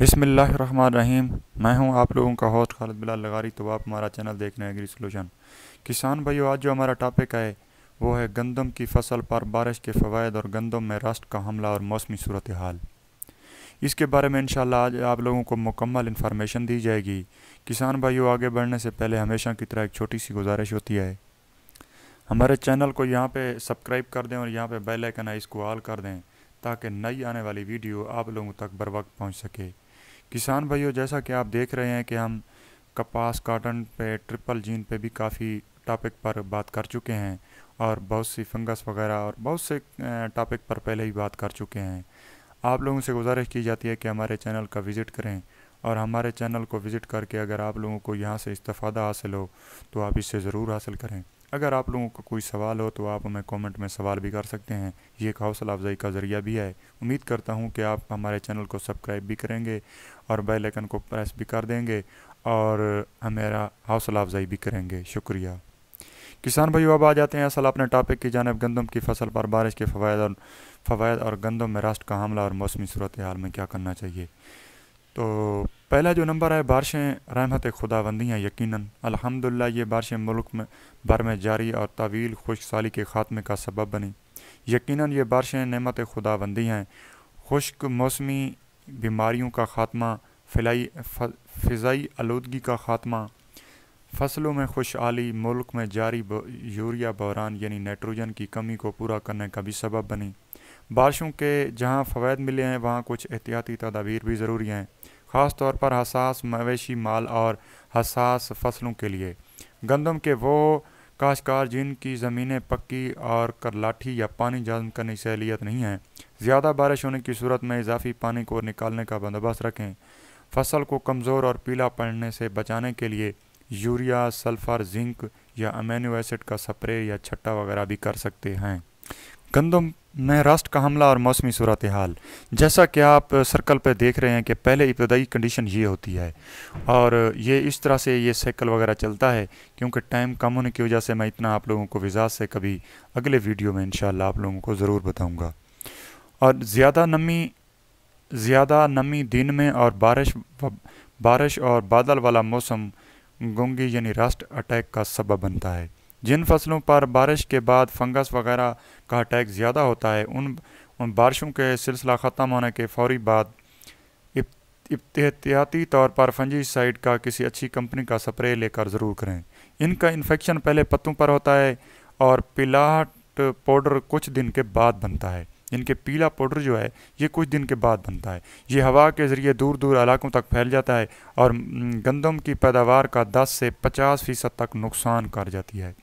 बसमीम मैं हूं आप लोगों का होस्ट खालिद बिलाल लगारी तो आप हमारा चैनल देख रहे हैं एग्री सोलूशन किसान भाइयों आज जो हमारा टॉपिक है वो है गंदम की फसल पर बारिश के फ़वाद और गंदम में रस्ट का हमला और मौसमी सूरत हाल इसके बारे में इन आज आप लोगों को मुकम्मल इन्फॉर्मेशन दी जाएगी किसान भाइयों आगे बढ़ने से पहले हमेशा की तरह एक छोटी सी गुजारिश होती है हमारे चैनल को यहाँ पर सब्सक्राइब कर दें और यहाँ पर बेल आइकन है इसको ऑल कर दें ताकि नई आने वाली वीडियो आप लोगों तक बर वक्त पहुँच सके किसान भाइयों जैसा कि आप देख रहे हैं कि हम कपास काटन पे ट्रिपल जीन पे भी काफ़ी टॉपिक पर बात कर चुके हैं और बहुत सी फंगस वगैरह और बहुत से टॉपिक पर पहले ही बात कर चुके हैं आप लोगों से गुजारिश की जाती है कि हमारे चैनल का विज़िट करें और हमारे चैनल को विज़िट करके अगर आप लोगों को यहाँ से इस्तफ़ादा हासिल हो तो आप इससे ज़रूर हासिल करें अगर आप लोगों का कोई सवाल हो तो आप हमें कमेंट में सवाल भी कर सकते हैं ये एक हौसला अफजाई का ज़रिया भी है उम्मीद करता हूँ कि आप हमारे चैनल को सब्सक्राइब भी करेंगे और बेल आइकन को प्रेस भी कर देंगे और हमारा हौसला अफजाई भी करेंगे शुक्रिया किसान भाइयों अब आ जाते हैं असल अपने टॉपिक की जानब गंदम की फसल पर बारिश के फ़वाद और फ़वाद और गंदम में राष्ट्र का हमला और मौसमी सूरत हाल में क्या करना चाहिए तो पहला जो नंबर है बारिशें रहमत खुदाबंदी हैं यकीनन अल्हम्दुलिल्लाह ये बारिशें मुल्क में भर में जारी और तवील खुश साली के ख़ात्मे का सबब बनी यकीनन ये बारिशें नमत खुदाबंदी हैं खुश्क मौसमी बीमारियों का ख़ात्मा फ़िलाई फ़ज़ाई आलूदगी का ख़ात्मा फसलों में खुशहाली मुल्क में जारी यूरिया बहरान यानी नाइट्रोजन की कमी को पूरा करने का भी सबब बनी बारिशों के जहाँ फ़वाद मिले हैं वहाँ कुछ एहतियाती तदाबीर भी ज़रूरी हैं ख़ास तौर पर हसास मवेशी माल और हसास फसलों के लिए गंदम के वो काशकार जिनकी ज़मीनें पक्की और करलाठी या पानी जज्म करने की सहलियत नहीं है ज़्यादा बारिश होने की सूरत में इजाफी पानी को निकालने का बंदोबस्त रखें फसल को कमज़ोर और पीला पड़ने से बचाने के लिए यूरिया सल्फ़र जिंक या अमेनो एसिड का स्प्रे या छट्टा वगैरह भी कर सकते हैं गंदम में राष्ट्र का हमला और मौसमी सूरत हाल जैसा कि आप सर्कल पर देख रहे हैं कि पहले इब्तदाई कंडीशन ये होती है और ये इस तरह से ये साइकिल वगैरह चलता है क्योंकि टाइम कम होने की वजह से मैं इतना आप लोगों को विजात से कभी अगले वीडियो में इन आप लोगों को ज़रूर बताऊँगा और ज़्यादा नमी ज़्यादा नमी दिन में और बारिश बारिश और बादल वाला मौसम गोंगी यानी राष्ट्र अटैक का सबब बनता है जिन फसलों पर बारिश के बाद फंगस वगैरह का अटैक ज़्यादा होता है उन उन बारिशों के सिलसिला ख़त्म होने के फौरी बाद एहतियाती तौर पर फंजीसाइड का किसी अच्छी कंपनी का स्प्रे लेकर ज़रूर करें इनका इन्फेक्शन पहले पत्तों पर होता है और पिलाहट पाउडर कुछ दिन के बाद बनता है इनके पीला पाउडर जो है ये कुछ दिन के बाद बनता है ये हवा के ज़रिए दूर दूर इलाकों तक फैल जाता है और गंदम की पैदावार का 10 से 50 फ़ीसद तक नुकसान कर जाती है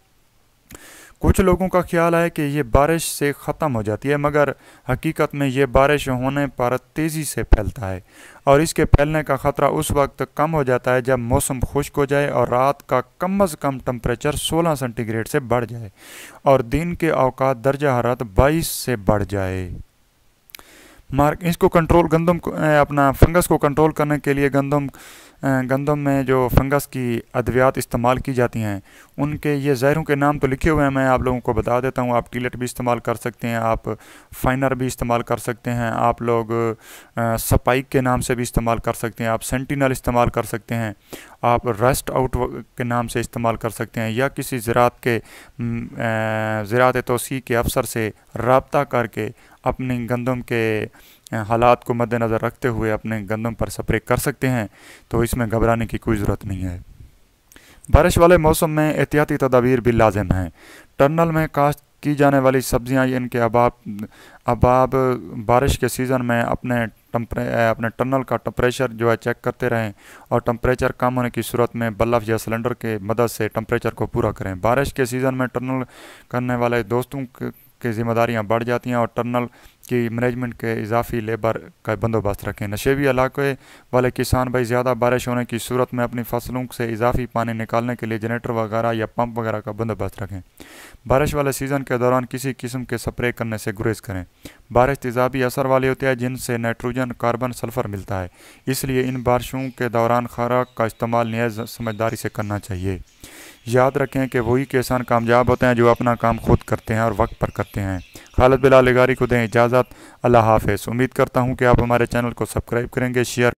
कुछ लोगों का ख्याल है कि ये बारिश से ख़त्म हो जाती है मगर हकीकत में ये बारिश होने पर तेज़ी से फैलता है और इसके फैलने का ख़तरा उस वक्त कम हो जाता है जब मौसम खुश्क हो जाए और रात का कम अज़ कम टम्परेचर 16 सेंटीग्रेड से बढ़ जाए और दिन के अवकात दर्जा हरत 22 से बढ़ जाए मार्क इसको कंट्रोल गंदम को अपना फंगस को कंट्रोल करने के लिए गंदम गंदम में जो फंगस की अद्वियात इस्तेमाल की जाती हैं उनके ये ज़हरों के नाम तो लिखे हुए हैं मैं आप लोगों को बता देता हूँ आप टीलेट भी इस्तेमाल कर सकते हैं आप फाइनर भी इस्तेमाल कर सकते हैं आप लोग सपाइक के नाम से भी इस्तेमाल कर सकते हैं आप सेंटिनल इस्तेमाल कर सकते हैं आप रस्ट आउट के नाम से इस्तेमाल कर सकते हैं या किसी ज़रात के ज़रात तोसी के अफसर से रबता करके अपने गंदम के हालात को मद्देनज़र रखते हुए अपने गंदम पर स्प्रे कर सकते हैं तो इसमें घबराने की कोई ज़रूरत नहीं है बारिश वाले मौसम में एहतियाती तदाबीर भी लाजम हैं टनल में काश्त की जाने वाली सब्जियां इनके अबाब अबाब बारिश के सीज़न में अपने टम्परे अपने टनल का टम्परेचर जो है चेक करते रहें और टम्परेचर कम होने की सूरत में बल्ब या सिलेंडर के मदद से टम्परेचर को पूरा करें बारिश के सीज़न में टनल करने वाले दोस्तों की जिम्मेदारियाँ बढ़ जाती हैं और टर्नल कि मैनेजमेंट के इजाफी लेबर का बंदोबस्त रखें नशेबी इलाके वाले किसान भाई ज़्यादा बारिश होने की सूरत में अपनी फसलों से इजाफी पानी निकालने के लिए जनरेटर वगैरह या पंप वगैरह का बंदोबस्त रखें बारिश वाले सीज़न के दौरान किसी किस्म के स्प्रे करने से गुरेज करें बारिश तेजाबी असर वाली होती है जिनसे नाइट्रोजन कार्बन सल्फ़र मिलता है इसलिए इन बारिशों के दौरान खुराक का इस्तेमाल नहायत समझदारी से करना चाहिए याद रखें कि वही किसान कामयाब होते हैं जो अपना काम खुद करते हैं और वक्त पर करते हैं खालद बिलाल को दें इजाज़त अल्लाह हाफ़ उम्मीद करता हूँ कि आप हमारे चैनल को सब्सक्राइब करेंगे शेयर